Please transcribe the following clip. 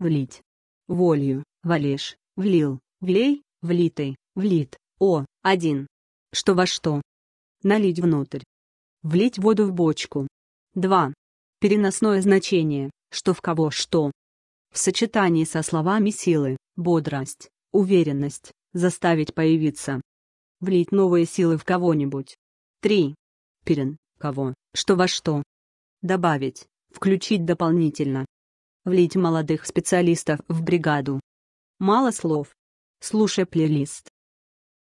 влить. Волью, валишь, влил, влей, влитый, влит, о, один. Что во что? Налить внутрь. Влить воду в бочку. 2. Переносное значение, что в кого что. В сочетании со словами силы, бодрость, уверенность, заставить появиться. Влить новые силы в кого-нибудь. 3. Перен, кого, что во что. Добавить, включить дополнительно влить молодых специалистов в бригаду. Мало слов. Слушай плейлист.